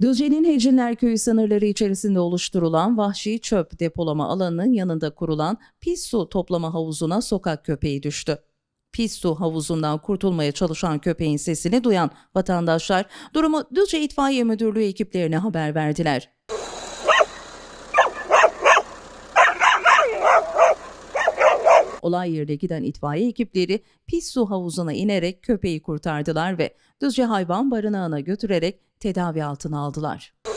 Düzce'nin Hecinler Köyü sınırları içerisinde oluşturulan vahşi çöp depolama alanının yanında kurulan pis su toplama havuzuna sokak köpeği düştü. Pis su havuzundan kurtulmaya çalışan köpeğin sesini duyan vatandaşlar durumu Düzce İtfaiye Müdürlüğü ekiplerine haber verdiler. Olay yerine giden itfaiye ekipleri pis su havuzuna inerek köpeği kurtardılar ve Düzce Hayvan Barınağı'na götürerek tedavi altına aldılar.